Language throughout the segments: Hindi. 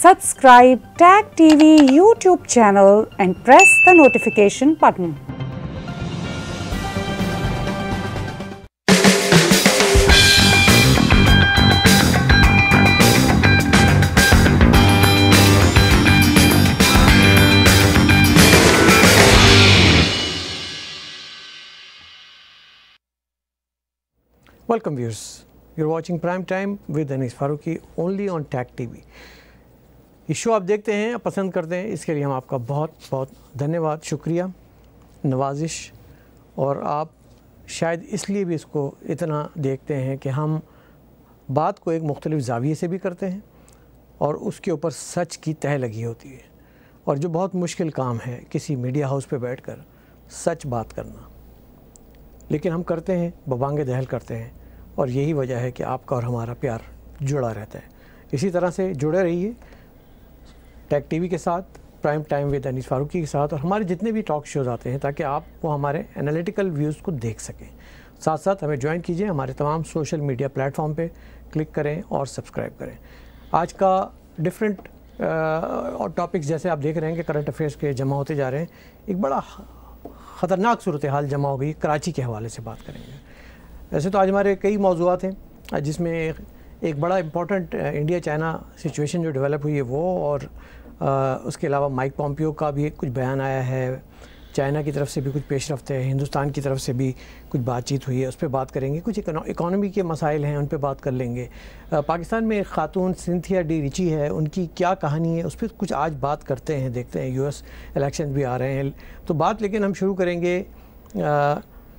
Subscribe TAG TV YouTube channel and press the notification button. Welcome viewers. You're watching Prime Time with Anis Faruqi only on TAG TV. ये शो आप देखते हैं पसंद करते हैं इसके लिए हम आपका बहुत बहुत धन्यवाद शुक्रिया नवाजिश और आप शायद इसलिए भी इसको इतना देखते हैं कि हम बात को एक मुख्तलिफ जाविये से भी करते हैं और उसके ऊपर सच की तह लगी होती है और जो बहुत मुश्किल काम है किसी मीडिया हाउस पे बैठकर सच बात करना लेकिन हम करते हैं बबांगे दहल करते हैं और यही वजह है कि आपका और हमारा प्यार जुड़ा रहता है इसी तरह से जुड़े रहिए टैक टीवी के साथ prime time with Anis Farooqui के साथ और हमारे जितने भी टॉक शोज़ आते हैं ताकि आप वो हमारे एनालिटिकल व्यूज़ को देख सकें साथ साथ हमें ज्वाइन कीजिए हमारे तमाम सोशल मीडिया प्लेटफॉर्म पे क्लिक करें और सब्सक्राइब करें आज का डिफरेंट और टॉपिक्स जैसे आप देख रहे हैं कि करंट अफेयर्स के जमा होते जा रहे हैं एक बड़ा ख़तरनाक सूरत हाल जमा हो गई कराची के हवाले से बात करेंगे वैसे तो आज हमारे कई मौजूद हैं जिसमें एक बड़ा इम्पॉर्टेंट इंडिया चाइना सिचुएशन जो डेवलप हुई है वो और उसके अलावा माइक पॉम्पियो का भी कुछ बयान आया है चाइना की तरफ से भी कुछ पेश रफ्त है हिंदुस्तान की तरफ से भी कुछ बातचीत हुई है उस पर बात करेंगे कुछ इकानमी के मसाइल हैं उन पर बात कर लेंगे पाकिस्तान में एक खातून सिंथिया डी रिची है उनकी क्या कहानी है उस पर कुछ आज बात करते हैं देखते हैं यूएस इलेक्शन भी आ रहे हैं तो बात लेकिन हम शुरू करेंगे आ,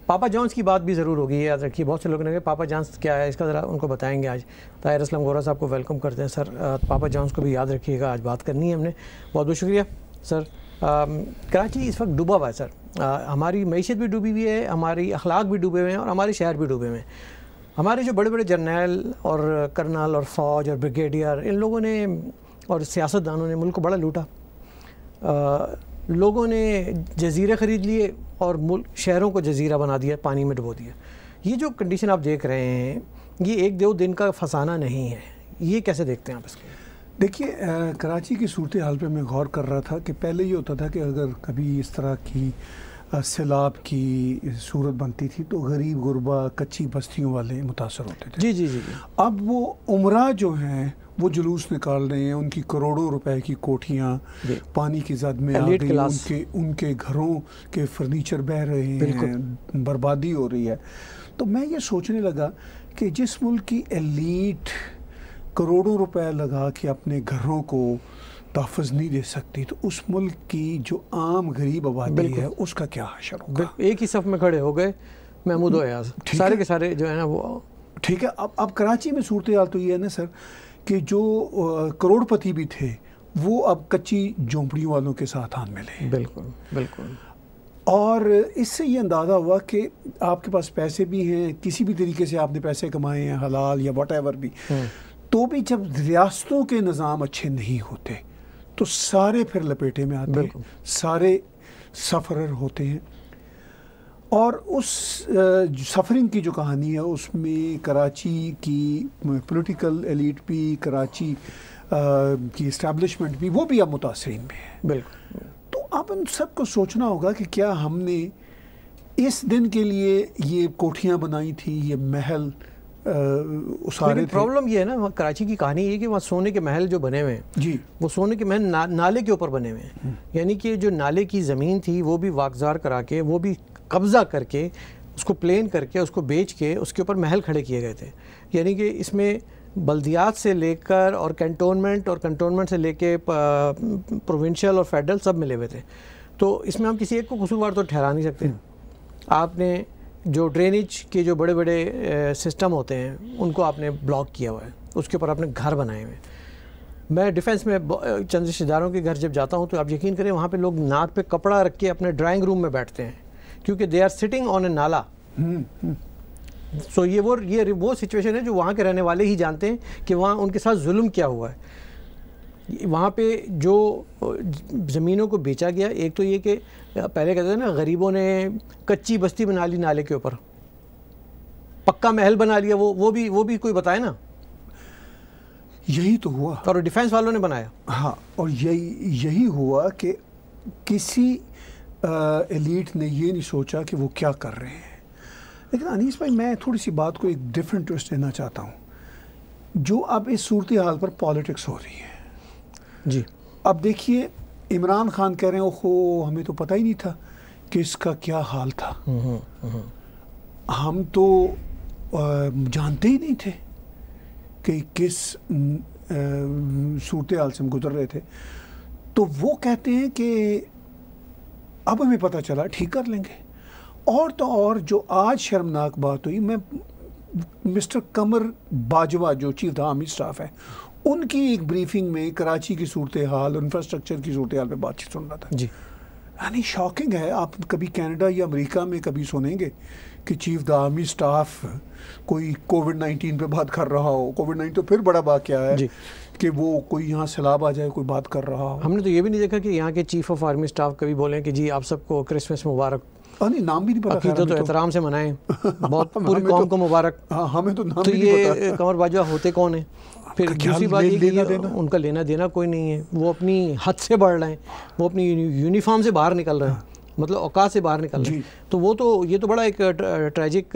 पापा जॉन्स की बात भी ज़रूर होगी याद रखिए बहुत से लोगों ने पापा जॉन्स क्या है इसका ज़रा उनको बताएंगे आज ताहिर असलम गोरा साहब को वेलकम करते हैं सर पापा जॉन्स को भी याद रखिएगा आज बात करनी है हमने बहुत बहुत शुक्रिया सर कराची इस वक्त डूबा हुआ है सर आ, हमारी मीशत भी डूबी हुई है हमारी अखलाक भी डूबे हुए हैं और हमारे शहर भी डूबे हुए हैं हमारे जो बड़े बड़े जर्नल और कर्नल और फौज और ब्रिगेडियर इन लोगों ने और सियासतदानों ने मुल्क को बड़ा लूटा लोगों ने जजीरे ख़रीद लिए और मुल्क शहरों को जजीरा बना दिया पानी में डुबो दिया ये जो कंडीशन आप देख रहे हैं ये एक दो दिन का फसाना नहीं है ये कैसे देखते हैं आप इसको देखिए कराची की सूरत हाल पर मैं गौर कर रहा था कि पहले ये होता था कि अगर कभी इस तरह की सैलाब की सूरत बनती थी तो गरीब गुरबा कच्ची बस्तियों वाले मुतासर होते थे जी जी जी अब वो उम्र जो हैं वो जुलूस निकाल रहे हैं उनकी करोड़ों रुपए की कोठियाँ पानी की जद में आ गई उनके उनके घरों के फर्नीचर बह रहे हैं बर्बादी हो रही है तो मैं ये सोचने लगा कि जिस मुल्क की एलीट करोड़ों रुपए लगा के अपने घरों को तहफ़ नहीं दे सकती तो उस मुल्क की जो आम गरीब आबादी है उसका क्या हशर होगा एक ही सफ में खड़े हो गए महमूद सारे के सारे जो है ना वो ठीक है अब अब कराची में सूरत हाल तो ये है ना सर कि जो करोड़पति भी थे वो अब कच्ची झोंपड़ियों वालों के साथ हाथ मिले बिल्कुल बिल्कुल और इससे ये अंदाज़ा हुआ कि आपके पास पैसे भी हैं किसी भी तरीके से आपने पैसे कमाए हैं हलाल या वट भी हम्म। तो भी जब रियासतों के निज़ाम अच्छे नहीं होते तो सारे फिर लपेटे में आते हैं सारे सफरर होते हैं और उस सफ़रिंग की जो कहानी है उसमें कराची की पॉलिटिकल एलिट भी कराची की इस्टेब्लिशमेंट भी वो भी अब मुतासरीन में है बिल्कुल तो अब उन सबको सोचना होगा कि क्या हमने इस दिन के लिए ये कोठियाँ बनाई थी ये महल उसारे प्रॉब्लम ये है ना वहाँ कराची की कहानी ये कि वहाँ सोने के महल जो बने हुए हैं जी वो सोने के महल ना, नाले के ऊपर बने हुए हैं हम्म। यानी कि जो नाले की ज़मीन थी वो भी वागजार करा के वो भी कब्ज़ा करके उसको प्लेन करके उसको बेच के उसके ऊपर महल खड़े किए गए थे यानी कि इसमें बल्दियात से लेकर और कंटोनमेंट और कंटोनमेंट से लेके प्रोविंशियल और फेडरल सब मिले हुए थे तो इसमें हम किसी एक को कसूरवार तो ठहरा नहीं सकते हम्म। आपने जो ड्रेनेज के जो बड़े बड़े सिस्टम होते हैं उनको आपने ब्लॉक किया हुआ है उसके ऊपर आपने घर बनाए हुए हैं मैं डिफेंस में चंद रिश्तेदारों के घर जब जाता हूँ तो आप यकीन करें वहाँ पे लोग नाक पे कपड़ा रख के अपने ड्राइंग रूम में बैठते हैं क्योंकि they are sitting on a nala so ये वो ये वो सिचुएशन है जो वहाँ के रहने वाले ही जानते हैं कि वहाँ उनके साथ जुल्म क्या हुआ है वहाँ पे जो ज़मीनों को बेचा गया एक तो ये कि पहले कहते थे ना गरीबों ने कच्ची बस्ती बना ली नाले के ऊपर पक्का महल बना लिया वो वो भी वो भी कोई बताए ना यही तो हुआ और डिफेंस वालों ने बनाया हाँ और यही यही हुआ कि किसी एलिट ने ये नहीं सोचा कि वो क्या कर रहे हैं लेकिन अनीस भाई मैं थोड़ी सी बात को एक डिफरेंट ट्विस्ट देना चाहता हूँ जो अब इस सूरत हाल पर पॉलिटिक्स हो रही है जी अब देखिए इमरान खान कह रहे हैं ओहो हमें तो पता ही नहीं था कि इसका क्या हाल था हम्म, हम्म, हम्म। हम तो जानते ही नहीं थे कि किस सूरत हाल से हम गुजर रहे थे तो वो कहते हैं कि अब हमें पता चला ठीक कर लेंगे और तो और जो आज शर्मनाक बात हुई मैं मिस्टर कमर बाजवा जो चीफ था आर्मी स्टाफ है उनकी एक ब्रीफिंग में कराची की सूरत हाल इंफ्रास्ट्रक्चर की सूरत हाल पर बातचीत सुन रहा था जी यानी शॉकिंग है आप कभी कनाडा या अमेरिका में कभी सुनेंगे कि चीफ द आर्मी स्टाफ कोई कोविड नाइन्टीन पे बात कर रहा हो कोविड नाइन्टीन तो फिर बड़ा वाक्य है कि वो कोई यहाँ सैलाब आ जाए कोई बात कर रहा हो हमने तो ये भी नहीं देखा कि यहाँ के चीफ ऑफ आर्मी स्टाफ कभी बोले कि जी आप सबको क्रिसमस मुबारक नहीं नाम भी नहीं पता तो, तो एहतराम से मनाएं तो- बहुत पूरी कौम तो, को मुबारक हाँ, हमें तो नाम तो भी ये नहीं पता। कंवर बाजवा होते कौन है फिर दूसरी बात ले, उनका लेना देना कोई नहीं है वो अपनी हद से बढ़ रहे हैं वो अपनी यूनिफॉर्म से बाहर निकल रहे हैं मतलब औकात से बाहर निकल रहे तो वो तो ये तो बड़ा एक ट्रेजिक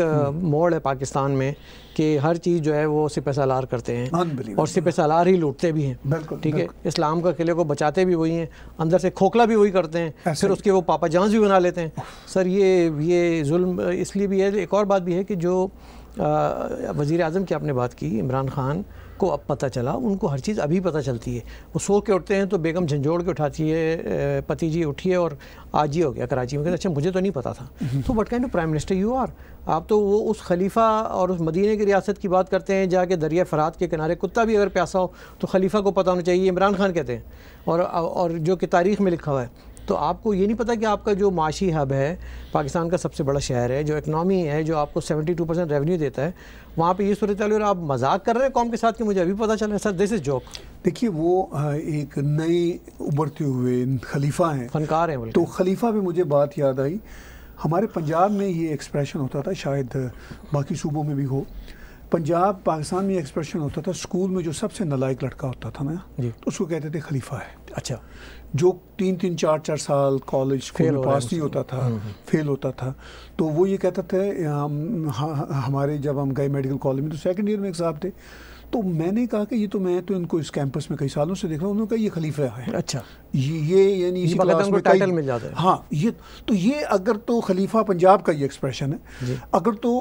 मोड़ है पाकिस्तान में कि हर चीज़ जो है वो सिपह सालार करते हैं और सिपह सालार ही लूटते भी हैं ठीक है इस्लाम का किले को बचाते भी वही हैं अंदर से खोखला भी वही करते हैं फिर उसके वो पापा जहाँ भी बना लेते हैं सर ये ये जुल्म इसलिए भी है एक और बात भी है कि जो वज़ी अजम की आपने बात की इमरान खान को अब पता चला उनको हर चीज़ अभी पता चलती है वो सो के उठते हैं तो बेगम झंझोड़ के उठाती है पति जी उठिए और आज ही हो गया कराची में कहते अच्छा मुझे तो नहीं पता था हम्म। तो what kind of prime minister you are आप तो वो उस खलीफा और उस मदीने की रियासत की बात करते हैं जाके दरिया फरात के किनारे कुत्ता भी अगर प्यासा हो तो खलीफा को पता होना चाहिए इमरान खान कहते हैं और और जो कि तारीख में लिखा हुआ है तो आपको ये नहीं पता कि आपका जो माशी हब है पाकिस्तान का सबसे बड़ा शहर है जो इकनॉमी है जो आपको 72 परसेंट रेवेन्यू देता है वहाँ पे ये सूरत और आप मजाक कर रहे हैं कौम के साथ कि मुझे अभी पता चला है सर दिस इज़ जॉक देखिए वो एक नए उभरते हुए खलीफा हैं फनकार हैं तो खलीफा भी मुझे बात याद आई हमारे पंजाब में ये एक्सप्रेशन होता था शायद बाकी सूबों में भी हो पंजाब पाकिस्तान में एक्सप्रेशन होता था स्कूल में जो सबसे नलायक लड़का होता था ना जी तो उसको कहते थे खलीफा है अच्छा जो तीन तीन चार चार साल कॉलेज फेल पास नहीं होता था फेल हम्म, हम्म। होता था तो वो ये कहता था हम हमारे जब हम गए मेडिकल कॉलेज में तो सेकंड ईयर में एक साहब थे तो मैंने कहा कि ये तो मैं तो इनको इस कैंपस में कई सालों से देख रहा हूँ उन्होंने कहा ये खलीफा है अच्छा ये ये यानी इसी क्लास में टाइटल मिल जाता है हाँ ये तो ये अगर तो खलीफा पंजाब का ये एक्सप्रेशन है अगर तो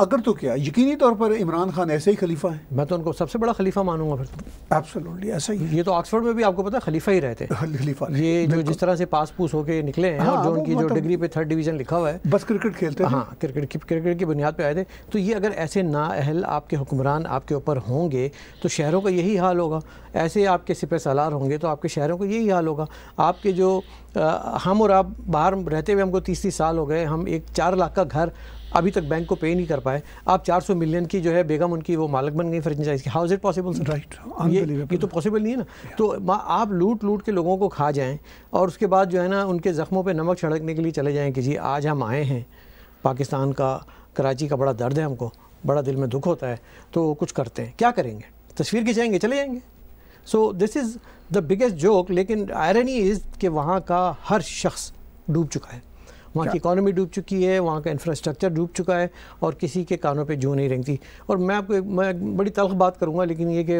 अगर तो क्या यकीनी तौर पर इमरान खान ऐसे ही खलीफा है मैं तो उनको सबसे बड़ा खलीफा मानूंगा फिर एब्सोल्युटली तो। ऐसा ही ये तो ऑक्सफोर्ड में भी आपको पता है खलीफा ही रहते खलीफा ये जो जिस तरह से पास पूस होके निकले हैं हाँ, और जो उनकी जो मतलब डिग्री पे थर्ड डिवीजन लिखा हुआ है बस क्रिकेट खेलते हाँ क्रिकेट की क्रिकेट की बुनियाद पर आए थे तो ये अगर ऐसे नाअहल आपके हुक्मरान आपके ऊपर होंगे तो शहरों का यही हाल होगा ऐसे आपके सिपह सलार होंगे तो आपके शहरों का यही हाल होगा आपके जो हम और आप बाहर रहते हुए हमको तीस तीस साल हो गए हम एक चार लाख का घर अभी तक बैंक को पे नहीं कर पाए आप 400 मिलियन की जो है बेगम उनकी वो मालक बन गई फ्रेंचाइज की how is it possible sir right ये, ये तो पॉसिबल नहीं है ना तो आप लूट लूट के लोगों को खा जाएं और उसके बाद जो है ना उनके ज़ख्मों पर नमक छिड़कने के लिए चले जाएँ कि जी आज हम आए हैं पाकिस्तान का कराची का बड़ा दर्द है हमको बड़ा दिल में दुख होता है तो कुछ करते हैं क्या करेंगे तस्वीर खिंचाएंगे चले जाएंगे so this is the biggest joke लेकिन आयरनी इज़ कि वहाँ का हर शख्स डूब चुका है वहाँ की इकोनॉमी डूब चुकी है वहाँ का इंफ्रास्ट्रक्चर डूब चुका है और किसी के कानों पे जो नहीं रहती और मैं आपको मैं बड़ी तलख बात करूँगा लेकिन ये कि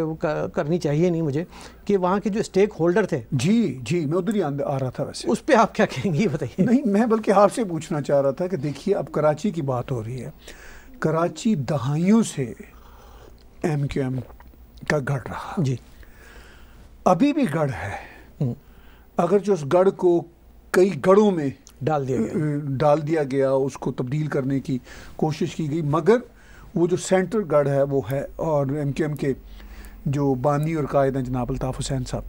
करनी चाहिए नहीं मुझे कि वहाँ के जो स्टेक होल्डर थे जी जी मैं उधर ही आ रहा था वैसे उस पर आप क्या कहेंगे बताइए नहीं मैं बल्कि आपसे पूछना चाह रहा था कि देखिए अब कराची की बात हो रही है कराची दहाइयों से एम क्यू एम का गढ़ रहा जी अभी भी गढ़ है हम्म। अगर जो उस गढ़ को कई गढ़ों में डाल दिया गया डाल दिया गया उसको तब्दील करने की कोशिश की गई मगर वो जो सेंटर गढ़ है वो है और एम के एम के जो बानी और कायद हैं जनाब अल्ताफ़ हुसैन साहब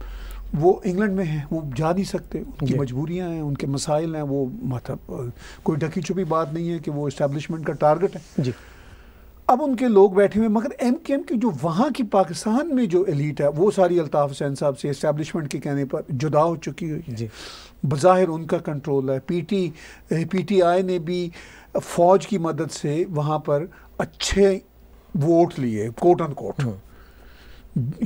वो इंग्लैंड में हैं वो जा नहीं सकते उनकी मजबूरियाँ हैं उनके मसाइल हैं वो मतलब कोई ढकी छुपी बात नहीं है कि वो इस्टेबलिशमेंट का टारगेट है जी अब उनके लोग बैठे हुए मगर एम के एम की जो वहाँ की पाकिस्तान में जो एलिट है वो सारी अल्ताफ़ हुसैन साहब से इस्टेबलिशमेंट के कहने पर जुदा हो चुकी हुई है बज़ाहिर उनका कंट्रोल है P P T T I ने भी फ़ौज की मदद से वहाँ पर अच्छे वोट लिए कोट अन कोट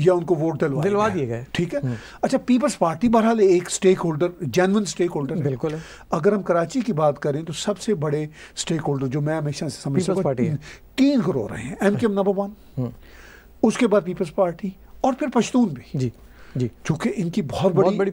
या उनको वोट दिलवा दिलवा दिए गए ठीक है हम्म। अच्छा पीपल्स पार्टी बहरहाल एक stakeholder genuine stakeholder बिल्कुल है अगर हम कराची की बात करें तो सबसे बड़े स्टेक होल्डर जो मैं हमेशा से समझता हूँ तीन करोड़ रहे हैं एम के नंबर वन उसके बाद पीपल्स पार्टी और फिर पश्तून भी जी जी चूंकि इनकी बहुत, बड़ी, बड़ी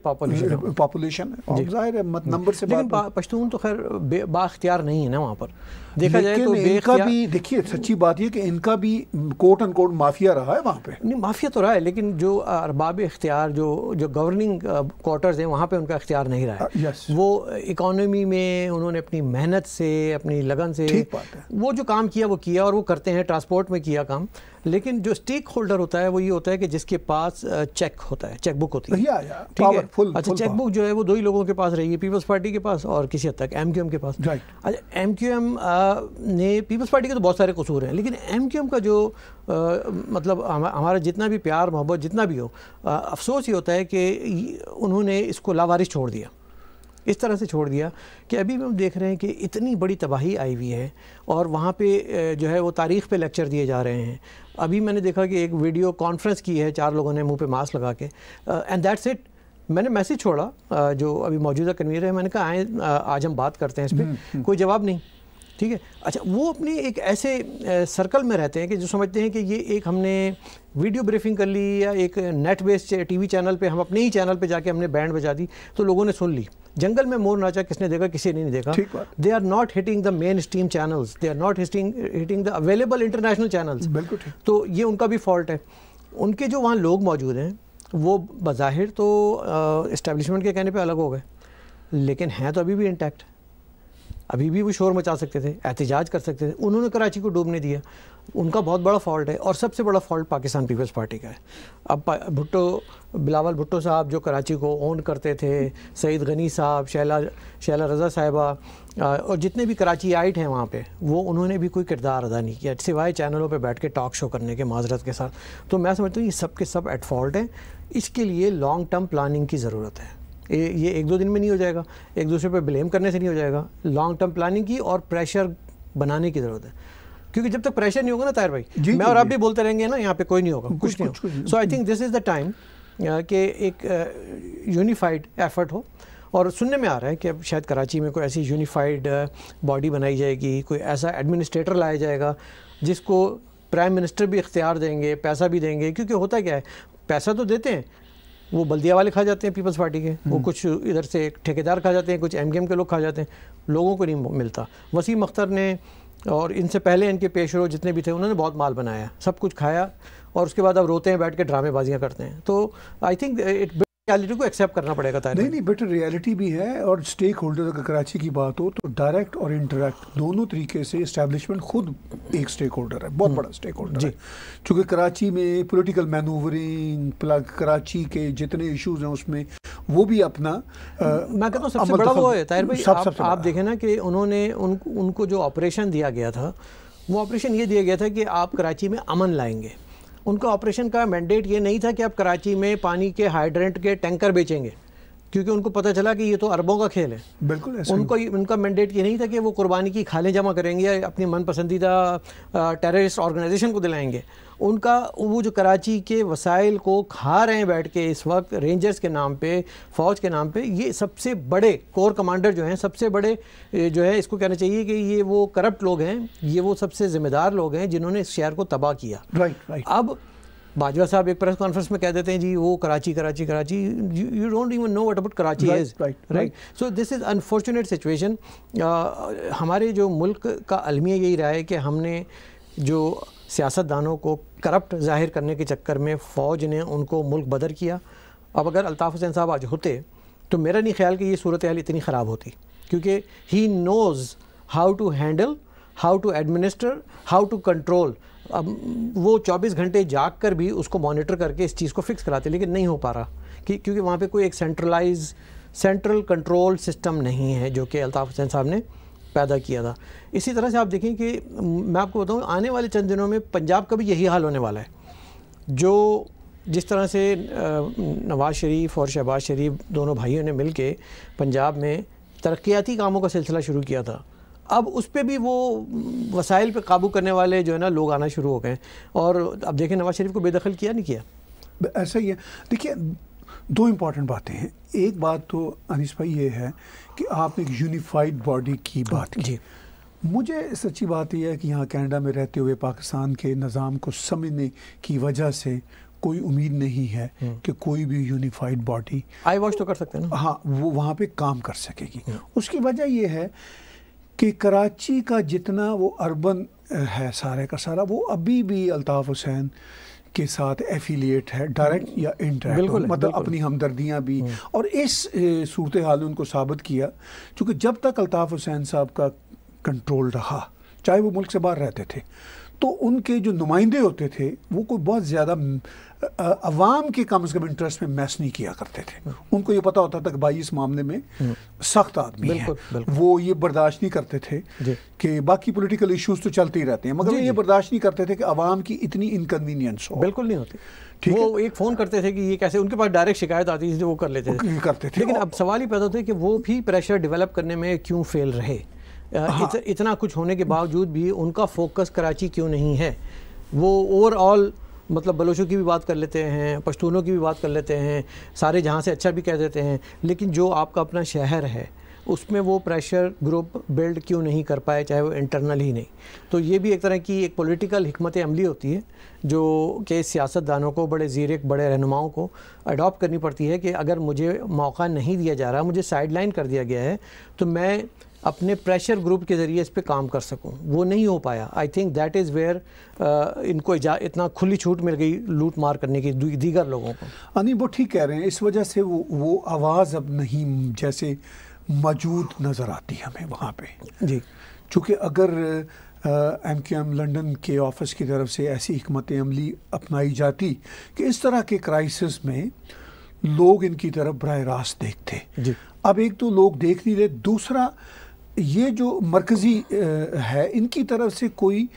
पॉपुलेशन है नंबर से लेकिन पश्तून तो खैर बाख्तियार नहीं है ना वहाँ पर देखा जाए तो इनका भी देखिए सच्ची बात यह कि इनका भी कोट एंड कोट माफिया रहा है वहाँ पे नहीं माफिया तो रहा है लेकिन जो अरबाब इख्तियार जो जो गवर्निंग क्वार्टर्स हैं वहाँ पे उनका इख्तियार नहीं रहा है वो इकोनॉमी में उन्होंने अपनी मेहनत से अपनी लगन से वो जो काम किया वो किया और वो करते हैं ट्रांसपोर्ट में किया काम लेकिन जो स्टेक होल्डर होता है वो ये होता है कि जिसके पास चेक होता है चेक बुक होती है या, या, ठीक पावर, है फुल, अच्छा चेक बुक जो है वो दो ही लोगों के पास रहेगी पीपल्स पार्टी के पास और किसी हद तक एम के पास अच्छा एम क्यू एम ने पीपल्स पार्टी के तो बहुत सारे कसूर हैं लेकिन एम का जो आ, मतलब हमारा जितना भी प्यार मोहब्बत जितना भी हो आ, अफसोस ये होता है कि उन्होंने इसको लावारिश छोड़ दिया इस तरह से छोड़ दिया कि अभी भी हम देख रहे हैं कि इतनी बड़ी तबाही आई हुई है और वहाँ पे जो है वो तारीख़ पे लेक्चर दिए जा रहे हैं अभी मैंने देखा कि एक वीडियो कॉन्फ्रेंस की है चार लोगों ने मुंह पे मास्क लगा के एंड दैट्स इट मैंने मैसेज छोड़ा जो अभी मौजूदा कन्वीनर है मैंने कहा आए आज हम बात करते हैं इस पर हम्म, हम्म। कोई जवाब नहीं ठीक है अच्छा वो अपनी एक ऐसे सर्कल में रहते हैं कि जो समझते हैं कि ये एक हमने वीडियो ब्रीफिंग कर ली या एक नेट बेस्ड टीवी चैनल पे हम अपने ही चैनल पे जाके हमने बैंड बजा दी तो लोगों ने सुन ली जंगल में मोर नाचा किसने देखा किसी ने नहीं देखा they are not hitting the mainstream channels they are not hitting hitting the available international channels बिल्कुल तो ये उनका भी फॉल्ट है उनके जो वहाँ लोग मौजूद हैं वो बज़ाहिर तो इस्टेब्लिशमेंट के कहने पर अलग हो गए लेकिन हैं तो अभी भी इंटैक्ट अभी भी वो शोर मचा सकते थे एहतजाज कर सकते थे उन्होंने कराची को डूबने दिया उनका बहुत बड़ा फॉल्ट है और सबसे बड़ा फॉल्ट पाकिस्तान पीपल्स पार्टी का है अब भुट्टो बिलावल भुट्टो साहब जो कराची को ओन करते थे सईद गनी साहब शैला शैला रज़ा साहिबा और जितने भी कराची आइट हैं वहाँ पे वो उन्होंने भी कोई किरदार अदा नहीं किया सिवाय चैनलों पे बैठ के टॉक शो करने के माजरत के साथ तो मैं समझता हूँ ये सब के सब एट फॉल्ट हैं इसके लिए लॉन्ग टर्म प्लानिंग की ज़रूरत है ये एक दो दिन में नहीं हो जाएगा एक दूसरे पर ब्लेम करने से नहीं हो जाएगा लॉन्ग टर्म प्लानिंग की और प्रेशर बनाने की ज़रूरत है क्योंकि जब तक प्रेशर नहीं होगा ना तायर भाई जी, मैं और आप भी बोलते रहेंगे ना यहाँ पे कोई नहीं होगा कुछ, कुछ नहीं होगा so I think this is the time कि एक यूनिफाइड uh, एफर्ट हो और सुनने में आ रहा है कि अब शायद कराची में कोई ऐसी यूनिफाइड बॉडी uh, बनाई जाएगी कोई ऐसा एडमिनिस्ट्रेटर लाया जाएगा जिसको प्राइम मिनिस्टर भी इख्तियार देंगे पैसा भी देंगे क्योंकि होता क्या है पैसा तो देते हैं वो बल्दिया वाले खा जाते हैं पीपल्स पार्टी के वो हम्म। कुछ इधर से ठेकेदार खा जाते हैं कुछ एम के लोग खा जाते हैं लोगों को नहीं मिलता वसीम अख्तर ने और इनसे पहले इनके पेश जितने भी थे उन्होंने बहुत माल बनाया सब कुछ खाया और उसके बाद अब रोते हैं बैठ के ड्रामेबाजियाँ करते हैं तो आई थिंक इट रियलिटी को एक्सेप्ट करना पड़ेगा नहीं नहीं बेटर रियलिटी भी है और स्टेक होल्डर अगर कराची की बात हो तो डायरेक्ट और इंटरेक्ट दोनों तरीके से इस्टेब्लिशमेंट खुद एक स्टेक होल्डर है बहुत हम्म। बड़ा स्टेक होल्डर है चूँकि कराची में पोलिटिकल मैनूवरिंग प्लग कराची के जितने इशूज़ हैं उसमें वो भी अपना आ, मैं कहता हूँ सबसे बड़ा वो है ताहिर भाई सब, आप, सब आप देखें ना कि उन्होंने उन, उनको जो ऑपरेशन दिया गया था वो ऑपरेशन ये दिया गया था कि आप कराची में अमन लाएंगे उनका ऑपरेशन का मैंडेट ये नहीं था कि आप कराची में पानी के हाइड्रेंट के टैंकर बेचेंगे क्योंकि उनको पता चला कि ये तो अरबों का खेल है बिल्कुल ऐसा उनको उनका मैंडेट ये नहीं था कि वो कुर्बानी की खालें जमा करेंगे या अपनी मन पसंदीदा टेररिस्ट ऑर्गेनाइजेशन को दिलाएंगे उनका वो जो कराची के वसाइल को खा रहे हैं बैठ के इस वक्त रेंजर्स के नाम पे फ़ौज के नाम पे ये सबसे बड़े कोर कमांडर जो हैं सबसे बड़े जो है इसको कहना चाहिए कि ये वो करप्ट लोग हैं ये वो सबसे ज़िम्मेदार लोग हैं जिन्होंने इस शहर को तबाह किया राइट राइट अब बाजवा साहब एक प्रेस कॉन्फ्रेंस में कह देते हैं जी वो Karachi Karachi Karachi you don't even know what about Karachi is right right so this is unfortunate situation हमारे जो मुल्क का अलमिया यही रहा है कि हमने जो सियासतदानों को करप्ट जाहिर करने के चक्कर में फ़ौज ने उनको मुल्क बदर किया अब अगर अल्ताफ़ हुसैन साहब आज होते तो मेरा नहीं ख्याल कि ये सूरत हाल इतनी ख़राब होती क्योंकि he knows how to handle how to administer how to control अब वो 24 घंटे जाग कर भी उसको मॉनिटर करके इस चीज़ को फिक्स कराते लेकिन नहीं हो पा रहा कि क्योंकि वहाँ पे कोई एक सेंट्रलाइज सेंट्रल कंट्रोल सिस्टम नहीं है जो कि अल्ताफ़ हुसैन साहब ने पैदा किया था इसी तरह से आप देखें कि मैं आपको बताऊँ आने वाले चंद दिनों में पंजाब का भी यही हाल होने वाला है जो जिस तरह से नवाज़ शरीफ और शहबाज शरीफ दोनों भाइयों ने मिल के पंजाब में तरक्याती कामों का सिलसिला शुरू किया था अब उस पर भी वो वसाइल पे काबू करने वाले जो है ना लोग आना शुरू हो गए और अब देखें नवाज शरीफ को बेदखल किया नहीं किया ऐसा ही है देखिए दो इम्पॉर्टेंट बातें हैं एक बात तो अनिस भाई ये है कि आपने एक यूनिफाइड बॉडी की बात की मुझे सच्ची बात यह है कि यहाँ कनाडा में रहते हुए पाकिस्तान के निज़ाम को समझने की वजह से कोई उम्मीद नहीं है हम्म। कि कोई भी यूनिफाइड बॉडी आई वॉश तो कर सकते हैं ना हाँ वो वहाँ पे काम कर सकेगी हम्म। उसकी वजह यह है कि कराची का जितना वो अर्बन है सारे का सारा वो अभी भी अल्ताफ़ हुसैन के साथ एफिलिएट है डायरेक्ट या इनडायरेक्ट बिल्कुल मतलब बिल्कुल। अपनी हमदर्दियाँ भी हम्म। और इस सूरत हाल ने उनको साबित किया क्योंकि जब तक अल्ताफ़ हुसैन साहब का कंट्रोल रहा चाहे वो मुल्क से बाहर रहते थे तो उनके जो नुमाइंदे होते थे वो कोई बहुत ज़्यादा अवाम के कम अज कम इंटरेस्ट में मैस नहीं किया करते थे उनको ये पता होता था कि भाई इस मामले में हम्म। सख्त आदमी है वो ये बर्दाश्त नहीं करते थे कि बाकी पोलिटिकल इशूज़ तो चलते ही रहते हैं मगर ये बर्दाश्त नहीं करते थे कि आवाम की इतनी इनकनवीनियंस हो बिल्कुल नहीं होती ठीक वो एक फ़ोन करते थे कि ये कैसे उनके पास डायरेक्ट शिकायत आती थी वो कर लेते थे करते थे लेकिन अब सवाल ही पैदा होते कि वो भी प्रेशर डेवलप करने में क्यों फेल रहे हाँ। इतना कुछ होने के बावजूद भी उनका फोकस कराची क्यों नहीं है वो ओवरऑल मतलब बलोचों की भी बात कर लेते हैं पश्तूनों की भी बात कर लेते हैं सारे जहाँ से अच्छा भी कह देते हैं लेकिन जो आपका अपना शहर है उसमें वो प्रेशर ग्रुप बिल्ड क्यों नहीं कर पाए चाहे वो इंटरनल ही नहीं तो ये भी एक तरह की एक पॉलिटिकल हमत अमली होती है जो कि सियासतदानों को बड़े जीरे बड़े रहनुमाओं को अडॉप्ट करनी पड़ती है कि अगर मुझे मौका नहीं दिया जा रहा मुझे साइडलाइन कर दिया गया है तो मैं अपने प्रेशर ग्रुप के ज़रिए इस पर काम कर सकूँ वो नहीं हो पाया I think that is where इनको इतना खुली छूट मिल गई लूट मार करने की दीगर लोगों को अनि वो ठीक कह रहे हैं इस वजह से वो वो आवाज़ अब नहीं जैसे मौजूद नज़र आती है हमें वहाँ पे जी चूँकि अगर एम क्यू एम लंडन के ऑफिस की तरफ से ऐसी हमत अमली अपनाई जाती कि इस तरह के क्राइसिस में लोग इनकी तरफ बर रास्त देखते अब एक तो लोग देख नहीं रहे दूसरा ये जो मरकज़ी है इनकी तरफ से कोई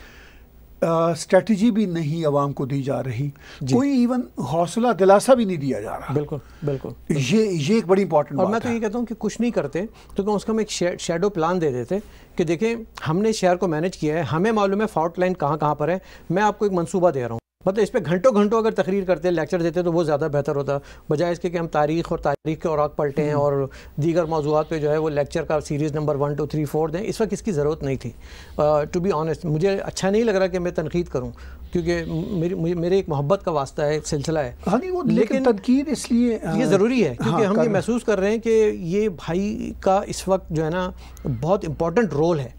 स्ट्रेटजी भी नहीं आवाम को दी जा रही कोई इवन हौसला दिलासा भी नहीं दिया जा रहा बिल्कुल बिल्कुल ये ये एक बड़ी इंपॉर्टेंट और मैं तो ये कहता हूँ कि कुछ नहीं करते तो कम उसका हम एक शेडो प्लान दे देते कि देखें हमने शहर को मैनेज किया है हमें मालूम है फॉल्ट लाइन कहाँ कहाँ पर है मैं आपको एक मनसूबा दे रहा हूँ मतलब इस पर घंटों घंटों अगर तकरीर करते लेक्चर देते तो वो ज़्यादा बेहतर होता बजाय इसके कि हम तारीख और तारीख के औरक पलटे हैं हम्म। और दीगर मौजूद पर जो है वो लेक्चर का series number one two three four दें इस वक्त इसकी ज़रूरत नहीं थी टू बी ऑनेस्ट मुझे अच्छा नहीं लग रहा कि मैं तनकीद करूँ क्योंकि मेरे मेरे एक मोहब्बत का वास्ता है सिलसिला है हाँ वो लेकिन तनकीद इसलिए ये ज़रूरी है क्योंकि हाँ, हम ये महसूस कर रहे हैं कि ये भाई का इस वक्त जो है ना बहुत इम्पोर्टेंट रोल है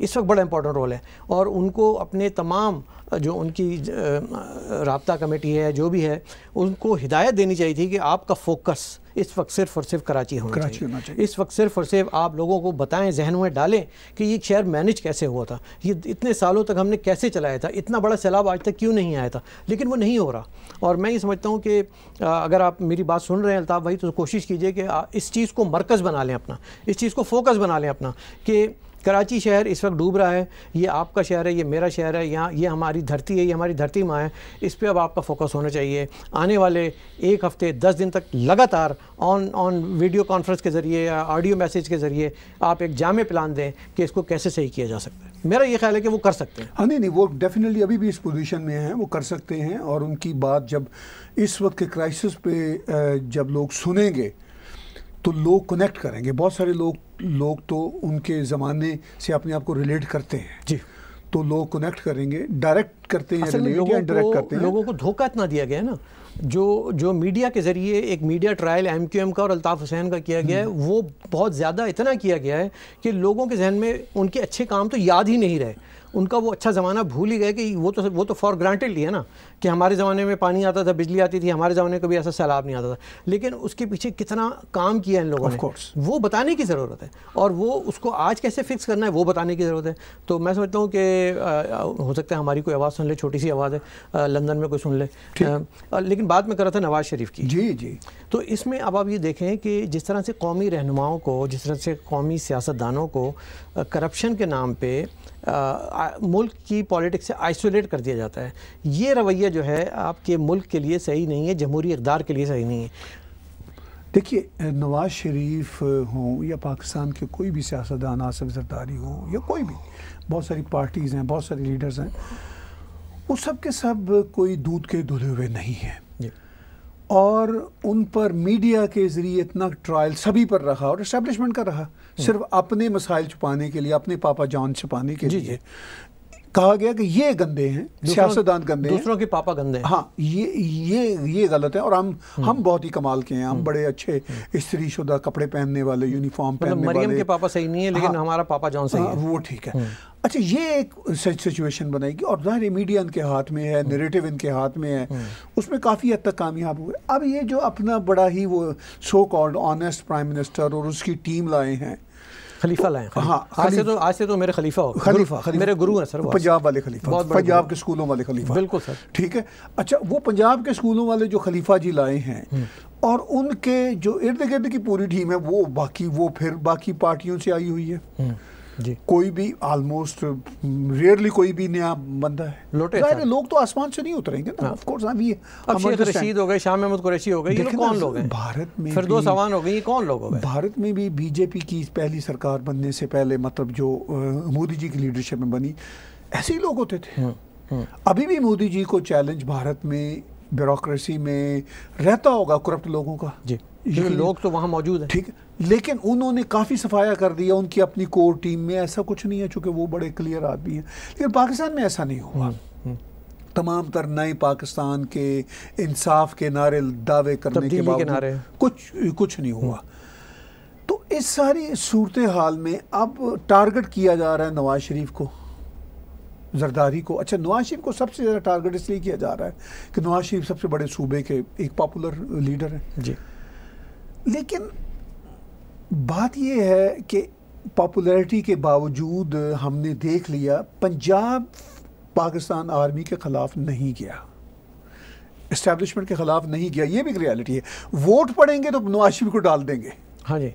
इस वक्त बड़ा इंपॉर्टेंट रोल है और उनको अपने तमाम जो उनकी रबता कमेटी है जो भी है उनको हिदायत देनी चाहिए थी कि आपका फोकस इस वक्त सिर्फ और सिर्फ कराची होना कराची चाहिए।, होना चाहिए इस वक्त सिर्फ और सिर्फ आप लोगों को बताएं जहन में डालें कि ये शहर मैनेज कैसे हुआ था ये इतने सालों तक हमने कैसे चलाया था इतना बड़ा सैलाब आज तक क्यों नहीं आया था लेकिन वो नहीं हो रहा और मैं ये समझता हूँ कि अगर आप मेरी बात सुन रहे हैं अल्ताफ़ भाई तो कोशिश कीजिए कि इस चीज़ को मरकज़ बना लें अपना इस चीज़ को फोकस बना लें अपना कि कराची शहर इस वक्त डूब रहा है ये आपका शहर है ये मेरा शहर है यहाँ ये हमारी धरती है ये हमारी धरती माँ है इस पर अब आपका फोकस होना चाहिए आने वाले एक हफ्ते दस दिन तक लगातार ऑन ऑन वीडियो कॉन्फ्रेंस के ज़रिए या ऑडियो मैसेज के ज़रिए आप एक जाम प्लान दें कि इसको कैसे सही किया जा सकता है मेरा ये ख्याल है कि वो कर सकते हैं हाँ, नहीं नहीं वो डेफिनेटली अभी भी इस पोजीशन में हैं वो कर सकते हैं और उनकी बात जब इस वक्त के क्राइसिस पे जब लोग सुनेंगे तो लोग कनेक्ट करेंगे बहुत सारे लोग लोग तो उनके ज़माने से अपने आप को रिलेट करते हैं जी तो लोग कनेक्ट करेंगे डायरेक्ट करते हैं लोगों को, करते हैं लोगों को धोखा इतना दिया गया है ना जो जो मीडिया के ज़रिए एक media trial M Q M का और अल्ताफ़ हुसैन का किया गया है हम्म। वो बहुत ज़्यादा इतना किया गया है कि लोगों के जहन में उनके अच्छे काम तो याद ही नहीं रहे उनका वो अच्छा ज़माना भूल ही गए कि वो तो वो तो फॉर ग्रांटेड लिया ना कि हमारे ज़माने में पानी आता था बिजली आती थी हमारे ज़माने कभी ऐसा सैलाब नहीं आता था लेकिन उसके पीछे कितना काम किया इन लोगों ने वो बताने की ज़रूरत है और वो उसको आज कैसे फिक्स करना है वो बताने की ज़रूरत है तो मैं समझता हूँ कि हो सकता है हमारी कोई आवाज़ सुन ले छोटी सी आवाज़ है लंदन में कोई सुन ले लेकिन बात में कर रहा था नवाज़ शरीफ की जी जी तो इसमें अब आप ये देखें कि जिस तरह से कौमी रहनुमाओं को जिस तरह से कौमी सियासतदानों को करप्शन के नाम पे आ, मुल्क की पॉलिटिक्स से आइसोलेट कर दिया जाता है ये रवैया जो है आपके मुल्क के लिए सही नहीं है जमहूरी इकदार के लिए सही नहीं है देखिए नवाज़ शरीफ हों या पाकिस्तान के कोई भी सियासतदान आसफ जरदारी हों या कोई भी बहुत सारी पार्टीज़ हैं बहुत सारे लीडर्स हैं वो सब के सब कोई दूध के धुले हुए नहीं हैं और उन पर मीडिया के ज़रिए इतना ट्रायल सभी पर रहा और इस्टेब्लिशमेंट का रहा हम्म। सिर्फ अपने मसाइल छुपाने के लिए अपने पापा जान छुपाने के लिए कहा गया कि ये गंदे हैं सियासतदान गंदे दूसरों के पापा गंदे हैं हाँ ये ये ये गलत है और हम हम्म। हम बहुत ही कमाल के हैं हम हम्म। बड़े अच्छे हम्म। स्त्री शुदा कपड़े पहनने वाले यूनिफॉर्म मतलब पहनने मरियम वाले के पापा सही नहीं है लेकिन हाँ, हमारा पापा जॉन सही हाँ, है वो ठीक है अच्छा ये एक सिचुएशन बनाएगी और जाहिर मीडिया इनके हाथ में है नेरेटिव इनके हाथ में है उसमें काफ़ी हद तक कामयाब हुए अब ये जो अपना बड़ा ही वो so called honest prime minister और उसकी टीम लाए हैं खलीफा लाए हाँ, हाँ आज से तो आज से तो मेरे खलीफा हो खलीफा, खलीफा मेरे गुरु हैं सर पंजाब वाले खलीफा पंजाब के स्कूलों वाले खलीफा बिल्कुल सर ठीक है अच्छा वो पंजाब के स्कूलों वाले जो खलीफा जी लाए हैं हम्म। और उनके जो इर्द गिर्द की पूरी टीम है वो बाकी वो फिर बाकी पार्टियों से आई हुई है हम्म। कोई भी ऑलमोस्ट रेयरली कोई भी नया बंदा है लोटे है लोग तो आसमान से नहीं उतरेंगे ना ऑफ हाँ। कोर्स ये रशीद हो गए कुरैशी हो गए ये लोग कौन लोग हैं भारत में फिर दो सवाल हो गए ये कौन लोग हो गए भारत में भी बीजेपी की पहली सरकार बनने से पहले मतलब जो मोदी जी की लीडरशिप में बनी ऐसे ही लोग होते थे हम्म, हम्म। अभी भी मोदी जी को चैलेंज भारत में ब्यूरोसी में रहता होगा करप्ट लोगों का जी लोग तो वहाँ मौजूद है ठीक है लेकिन उन्होंने काफ़ी सफाया कर दिया उनकी अपनी कोर टीम में ऐसा कुछ नहीं है चूँकि वो बड़े क्लियर आदमी हैं लेकिन पाकिस्तान में ऐसा नहीं हुआ हम्म, हम्म। तमाम तर नए पाकिस्तान के इंसाफ के नारे दावे करने के बाद कुछ कुछ नहीं हुआ हम्म। तो इस सारी सूरत हाल में अब टारगेट किया जा रहा है नवाज शरीफ को जरदारी को अच्छा नवाज शरीफ को सबसे ज़्यादा टारगेट इसलिए किया जा रहा है कि नवाज शरीफ सबसे बड़े सूबे के एक पॉपुलर लीडर हैं जी लेकिन बात यह है कि पॉपुलैरिटी के बावजूद हमने देख लिया पंजाब पाकिस्तान आर्मी के ख़िलाफ़ नहीं गया इस्टेब्लिशमेंट के ख़िलाफ़ नहीं गया ये भी एक रियलिटी है वोट पड़ेंगे तो नवाशिफ को डाल देंगे हाँ जी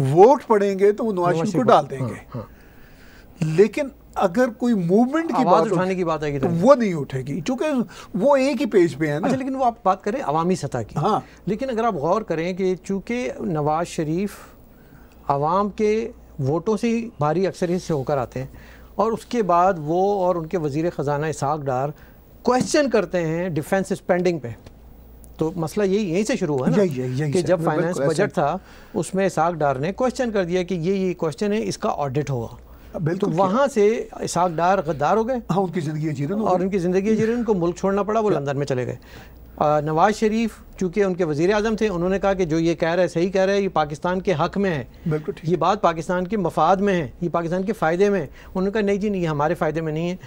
वोट पड़ेंगे तो वो नवाज शरीफ को डाल देंगे हाँ, हाँ। लेकिन अगर कोई मूवमेंट की बात उठाने की बात आएगी तो, तो वो नहीं उठेगी क्योंकि वो एक ही पेज पे है ना अच्छा, लेकिन वो आप बात करें अवामी सतह की हाँ लेकिन अगर आप गौर करें कि चूंकि नवाज शरीफ आवाम के वोटों से भारी अक्सरियत से होकर आते हैं और उसके बाद वो और उनके वजीर ख़जाना इसाक डार क्वेश्चन करते हैं डिफेंस स्पेंडिंग पे तो मसला यही यहीं से शुरू हुआ ना यही, यही कि जब फाइनेंस बजट था उसमें इसाक डार ने क्वेश्चन कर दिया कि ये ये क्वेश्चन है इसका ऑडिट होगा तो वहाँ से इसाक डार गद्दार हो गए हाँ उनकी ज़िंदगी और उनकी ज़िंदगी जी उनको मुल्क छोड़ना पड़ा वो लंदन में चले गए नवाज़ शरीफ चूँकि उनके वज़ी अजम थे उन्होंने कहा कि जो ये कह रहा है सही कह रहा है ये पाकिस्तान के हक़ में है ये बात पाकिस्तान के मफाद में है ये पाकिस्तान के फ़ायदे में है उन्होंने कहा नहीं जी नहीं ये हमारे फ़ायदे में नहीं है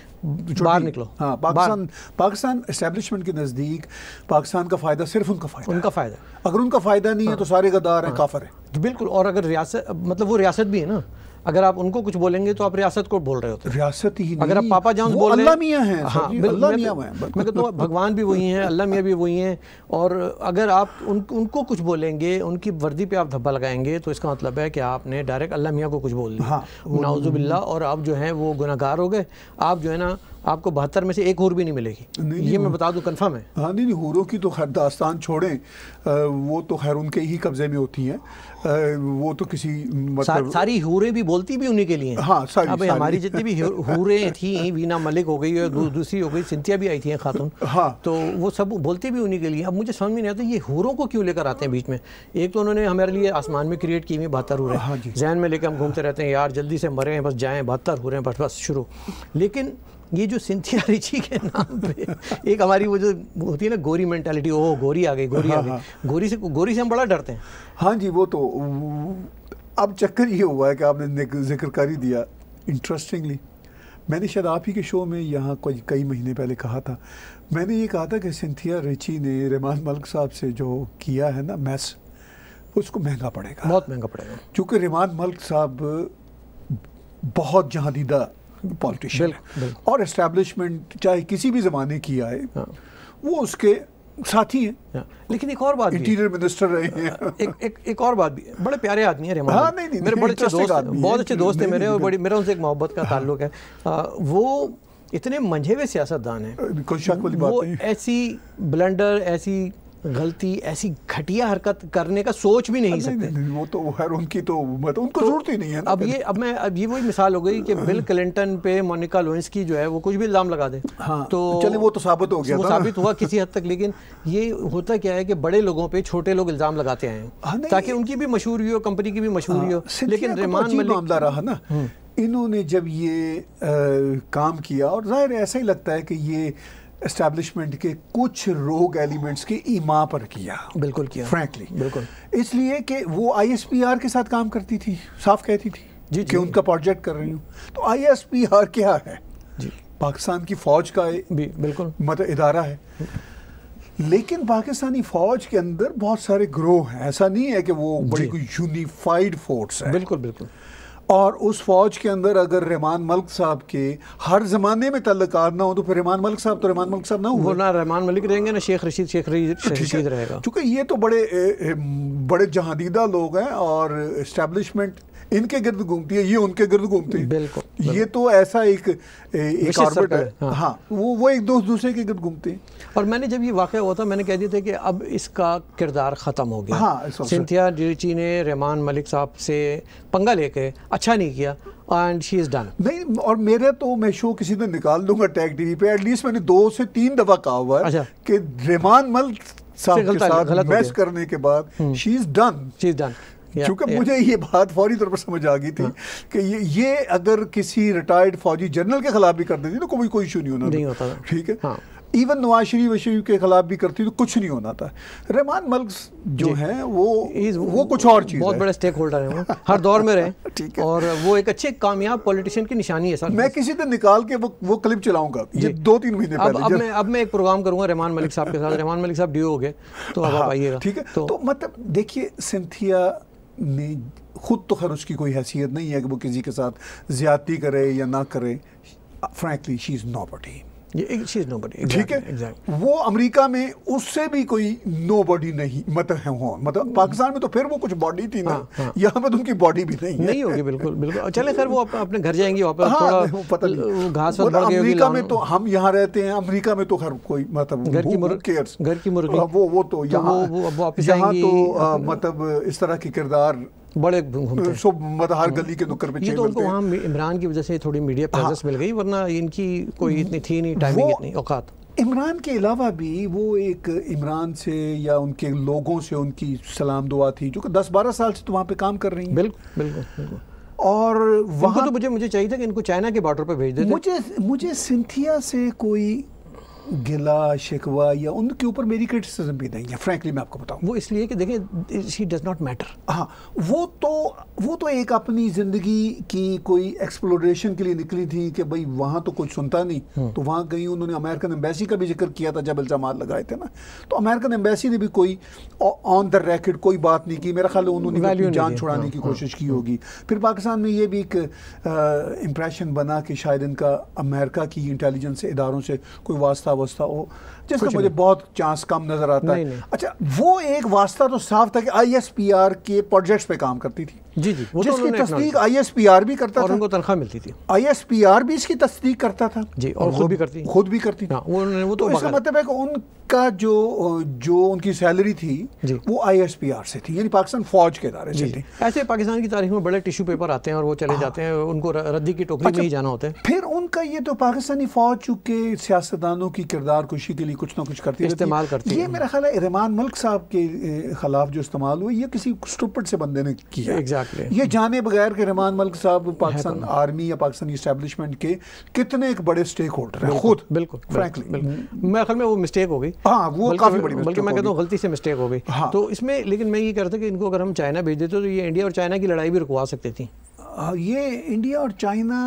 बाहर निकलो हाँ पाकिस्तान पाकिस्तान के नज़दीक पाकिस्तान का फ़ायदा सिर्फ उनका फ़ायदा उनका फ़ायदा अगर उनका फ़ायदा नहीं है हाँ। तो सारे गदार है हाँ। काफर है तो बिल्कुल और अगर रियासत मतलब वो रियासत भी है ना अगर आप उनको कुछ बोलेंगे तो आप रियासत को बोल रहे होते रियासत ही अगर आप पापा जॉन्स बोल अल्लाह मियाँ हैं हाँ अल्लाह मियाँ मैं कहता तो- हूँ तो भगवान भी वही हैं अल्लाह मियाँ भी वही हैं और अगर आप उन उनको कुछ बोलेंगे उनकी वर्दी पे आप धब्बा लगाएंगे तो इसका मतलब है कि आपने डायरेक्ट अल्लाह मियाँ को कुछ बोल दिया हाँ, नाउजुबिल्ला और आप जो हैं वो गुनागार हो गए आप जो है ना आपको बहत्तर में से एक हूर भी नहीं मिलेगी नहीं, ये मैं बता दूं कंफर्म है हाँ नहीं नहीं हूरों की तो खैर दास्तान छोड़ें आ, वो तो खैर उनके ही कब्जे में होती हैं वो तो किसी मतलब सा, सारी हूरें भी बोलती भी उन्हीं के लिए हाँ सारी, अब सारी। हमारी जितनी भी हूरें थी वीना मलिक हो गई और दू, दूसरी हो गई सिंथिया भी आई थी खातून हाँ तो वो सब बोलती भी उन्हीं के लिए अब मुझे समझ में नहीं आता ये हूरों को क्यों लेकर आते हैं बीच में एक तो उन्होंने हमारे लिए आसमान में क्रिएट की हुई बहत्तर हूरें हाँ जहन में लेकर हम घूमते रहते हैं यार जल्दी से मरे हैं बस जाएँ बहत्तर हूरें बस बस शुरू लेकिन ये जो सिंथिया रिची के नाम पे एक हमारी वो जो होती है ना गोरी मेंटालिटी ओह गोरी आ गई गोरी हाँ, आ गई हाँ, गोरी से गोरी से हम बड़ा डरते हैं हाँ जी वो तो अब चक्कर ये हुआ है कि आपने जिक्र कर ही दिया इंटरेस्टिंगली मैंने शायद आप ही के शो में यहाँ कुछ कई महीने पहले कहा था मैंने ये कहा था कि सिंथिया रिची ने रहमान मलिक साहब से जो किया है ना मैस उसको महंगा पड़ेगा बहुत महंगा पड़ेगा क्योंकि रहमान मलिक साहब बहुत जहादीदा पॉलिटिशियन और इस्टेब्लिशमेंट चाहे किसी भी ज़माने की आए हाँ। वो उसके साथी हैं हाँ। लेकिन एक और बात इंटीरियर मिनिस्टर रहे हैं हाँ, एक एक एक और बात भी बड़े प्यारे आदमी है रेहमान हाँ, नहीं, नहीं, मेरे बड़े अच्छे दोस्त बहुत अच्छे दोस्त हैं मेरे और बड़ी मेरा उनसे एक मोहब्बत का ताल्लुक है वो इतने मंझे हुए सियासतदान हैं वो ऐसी ब्लेंडर ऐसी गलती ऐसी घटिया हरकत करने का सोच भी नहीं सकते नहीं, वो तो खैर उनकी तो मतलब उनको तो, जरूरत ही नहीं है अब ये अब मैं अब ये वही मिसाल हो गई कि बिल क्लिंटन पे मोनिका लोइंस की जो है वो कुछ भी इल्ज़ाम लगा दे हाँ, तो चले वो तो साबित हो गया वो साबित हुआ किसी हद तक लेकिन ये होता क्या है कि बड़े लोगों पर छोटे लोग इल्ज़ाम लगाते हैं हाँ, ताकि उनकी भी मशहूरी हो कंपनी की भी मशहूरी हो हाँ, लेकिन तो रिमान मामला रहा ना हम्म। इन्होंने जब ये काम किया और ज़ाहिर ऐसा ही लगता है कि ये एस्टेब्लिशमेंट के कुछ रोग एलिमेंट्स के ईमा पर किया बिल्कुल किया फ्रैंकली बिल्कुल इसलिए कि वो आईएसपीआर के साथ काम करती थी साफ कहती थी जी कि उनका प्रोजेक्ट कर रही हूँ तो आईएसपीआर क्या है जी पाकिस्तान की फौज का भी बिल्कुल मतलब इदारा है लेकिन पाकिस्तानी फौज के अंदर बहुत सारे ग्रोह हैं ऐसा नहीं है कि वो बड़ी कोई यूनिफाइड फोर्स है बिल्कुल बिल्कुल और उस फौज के अंदर अगर रहमान मलिक साहब के हर ज़माने में तल्लकार ना हो तो फिर रहमान मलिक साहब तो रहमान मलिक साहब ना हो ना रहमान मलिक रहेंगे ना शेख रशीद शेख तो रशीद रहेगा क्योंकि ये तो बड़े बड़े जहादीदा लोग हैं और इस्टेबलिशमेंट इनके गिर्द घूमती है ये उनके गिर्द घूमती है बिल्कुल ये तो ऐसा एक एक है हाँ।, हाँ वो वो एक दोस्त दूसरे के गिर्द घूमते हैं और मैंने जब ये वाक़ हुआ था मैंने कह दिया था कि अब इसका किरदार ख़त्म हो गया हाँ सिंथिया डिची ने रहमान मलिक साहब से पंगा लेके अच्छा नहीं किया एंड शी इज़ डन नहीं और मेरे तो मैं शो किसी दिन निकाल दूंगा टैग टीवी पे एटलीस्ट मैंने दो से तीन दफ़ा कहा हुआ है अच्छा। कि रहमान मलिक साहब के साथ मैच करने के बाद she is done she is done क्योंकि मुझे ये बात फौरी तौर पर समझ आ गई थी हाँ। कि ये ये अगर किसी रिटायर्ड फौजी जनरल के खिलाफ भी कर देती तो कोई कोई इशू नहीं होना नहीं होता ठीक है इवन हाँ। नवाज शरीफ शरीफ के खिलाफ भी करती तो कुछ नहीं होना था रहमान मलिक जो है वो He's, वो कुछ और चीज़ बहुत बड़े स्टेक होल्डर हैं वो हर दौर में रहे ठीक है और वो एक अच्छे कामयाब पॉलिटिशियन की निशानी है सर मैं किसी दिन निकाल के वो वो क्लिप चलाऊंगा ये दो तीन महीने अब, अब मैं अब मैं एक प्रोग्राम करूंगा रहमान मलिक साहब के साथ रहमान मलिक साहब ड्यू हो गए तो अब आप हाँ, आइएगा ठीक है तो, तो मतलब देखिए सिंथिया ने ख़ुद तो खैर उसकी कोई हैसियत नहीं है कि वो किसी के साथ ज़्यादती करे या ना करे फ्रैंकली शी इज़ नॉबडी ठीक है वो अमेरिका में उससे भी कोई नो बॉडी नहीं मतलब है हो मतलब पाकिस्तान में तो फिर वो कुछ बॉडी थी ना हाँ, हाँ। यहाँ पे तो उनकी बॉडी भी नहीं नहीं होगी बिल्कुल बिल्कुल चले खैर वो अपने घर जाएंगे हाँ, घास अमेरिका में तो हम यहाँ रहते हैं अमेरिका में तो खैर कोई मतलब घर की मुर्गी वो वो तो, तो यहाँ यहाँ तो मतलब इस तरह के किरदार बड़े घूमते हैं सब मतलब हर हाँ। गली के नुक्कड़ पे ये तो उनको वहाँ इमरान की वजह से थोड़ी मीडिया प्रेजेंस हाँ। मिल गई वरना इनकी कोई इतनी थी नहीं टाइमिंग इतनी औकात इमरान के अलावा भी वो एक इमरान से या उनके लोगों से उनकी सलाम दुआ थी जो कि दस बारह साल से तो वहाँ पे काम कर रही हैं बिल्कुल बिल्कुल और तो वहाँ तो मुझे मुझे चाहिए था कि इनको चाइना के बॉर्डर पर भेज देते मुझे मुझे सिंथिया से कोई गिला शिकवा या उनके ऊपर मेरी क्रिटिसिज्म भी नहीं है फ्रैंकली मैं आपको बताऊँ वो इसलिए कि देखें शी डज नॉट मैटर हाँ वो तो वो तो एक अपनी ज़िंदगी की कोई एक्सप्लोरेशन के लिए निकली थी कि भाई वहाँ तो कुछ सुनता नहीं हम्म। तो वहाँ गई उन्होंने अमेरिकन एम्बेसी का भी जिक्र किया था जब इल्ज़ाम लगाए थे ना तो अमेरिकन एम्बेसी ने भी कोई ऑन द रैकेट कोई बात नहीं की मेरा ख्याल उन्होंने जान छुड़ाने हाँ, की हाँ। कोशिश की होगी फिर पाकिस्तान में ये भी एक इम्प्रेशन बना कि शायद इनका अमेरिका की इंटेलिजेंस इदारों से कोई वास्ता अवस्था हो जिसका मुझे बहुत चांस कम नज़र आता है अच्छा वो एक वास्ता तो साफ था कि आईएसपीआर के प्रोजेक्ट्स पे काम करती थी जी जी वो तो जिसकी तो तस्दीक आईएसपीआर भी करता और था उनको तनख्वाह मिलती थी आईएसपीआर भी इसकी तस्दीक करता था जी और, और खुद भी करती खुद भी करती हाँ, वो वो तो, तो इसका मतलब है कि उनका जो जो उनकी सैलरी थी वो आईएसपीआर से थी यानी पाकिस्तान फौज के दायरे से थी ऐसे पाकिस्तान की तारीख में बड़े टिश्यू पेपर आते हैं और वो चले हाँ। जाते हैं उनको रद्दी की टोकरी में अच्छा, ही जाना होता है फिर उनका ये तो पाकिस्तानी फौज चूँकि सियासतदानों की किरदार कुशी के लिए कुछ ना कुछ करती इस्तेमाल करती ये मेरा ख्याल है रहमान मलिक साहब के खिलाफ जो इस्तेमाल हुआ ये किसी स्टूपट से बंदे ने किया ये जाने बगैर कि रहमान मलिक साहब तो पाकिस्तान आर्मी या पाकिस्तान इस्टेबलिशमेंट के कितने एक बड़े स्टेक होल्डर हैं खुद बिल्कुल फ्रेंकली मैं ख्याल में वो मिस्टेक हो गई हाँ वो काफ़ी बड़ी बल्कि मैं कहता हूँ गलती से मिस्टेक हो गई हाँ। तो इसमें लेकिन मैं ये कह रहा था कि इनको अगर हम चाइना भेज देते तो ये इंडिया और चाइना की लड़ाई भी रुकवा सकती थी ये इंडिया और चाइना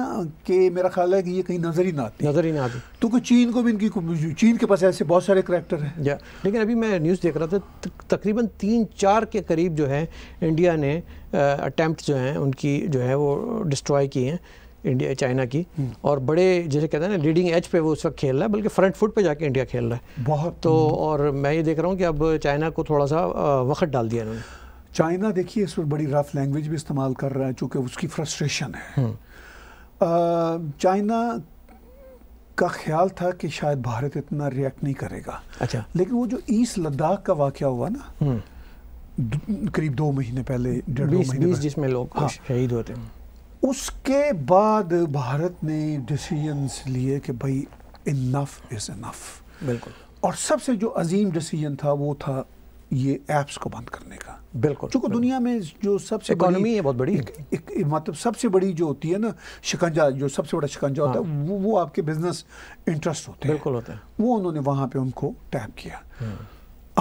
के मेरा ख्याल है कि ये कहीं नज़र ही ना आती नज़र ही ना आती तो क्योंकि चीन को भी इनकी चीन के पास ऐसे बहुत सारे करेक्टर हैं या लेकिन अभी मैं न्यूज़ देख रहा था तकरीबन तीन चार के करीब जो है इंडिया ने अटैम्प्ट जो हैं उनकी जो है वो डिस्ट्रॉय की हैं इंडिया चाइना की हम्म। और बड़े जैसे कहते हैं ना लीडिंग एज पे वो उस वक्त खेल रहा है बल्कि फ्रंट फुट पे जाके इंडिया खेल रहा है बहुत तो और मैं ये देख रहा हूँ कि अब चाइना को थोड़ा सा वक्त डाल दिया इन्होंने चाइना देखिए इस पर बड़ी रफ लैंग्वेज भी इस्तेमाल कर रहा है चूंकि उसकी फ्रस्ट्रेशन है हम्म। चाइना का ख्याल था कि शायद भारत इतना रिएक्ट नहीं करेगा अच्छा लेकिन वो जो ईस्ट लद्दाख का वाक्य हुआ ना हम्म। करीब दो महीने पहले डेढ़ जिसमें लोग हाँ, शहीद होते हैं उसके बाद भारत ने डिसीजंस लिए कि भाई इनफ इज़ इनफ बिल्कुल और सबसे जो अजीम डिसीजन था वो था ये ऐप्स को बंद करने का बिल्कुल चूंकि दुनिया में जो सबसे इकोनॉमी है बहुत बड़ी एक, एक, एक, मतलब सबसे बड़ी जो होती है ना शिकंजा जो सबसे बड़ा शिकंजा हाँ। होता है हाँ। वो वो आपके बिजनेस इंटरेस्ट होते हैं बिल्कुल होते हैं वो उन्होंने वहाँ पे उनको टैप किया हाँ।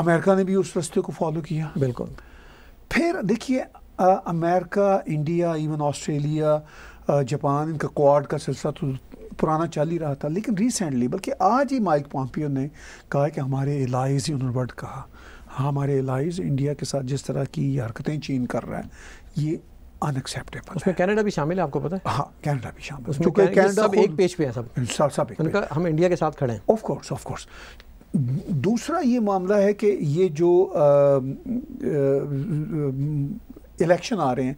अमेरिका ने भी उस रस्ते को फॉलो किया बिल्कुल फिर देखिए America India even Australia Japan इनका क्वाड का सिलसिला तो पुराना चल ही रहा था लेकिन रिसेंटली बल्कि आज ही माइक पॉम्पियो ने कहा कि हमारे एलाइज ही उन्होंने वर्ड कहा हमारे एलाइज इंडिया के साथ जिस तरह की हरकतें चीन कर रहा है ये अनएक्सेप्टेबल उसमें कनाडा भी शामिल है आपको पता है हाँ कनाडा भी शामिल उसमें कनाडा सब एक पेज पे है सब सब सब उनका हम इंडिया के साथ खड़े हैं ऑफ कोर्स ऑफ कोर्स दूसरा ये मामला है कि ये जो इलेक्शन आ रहे हैं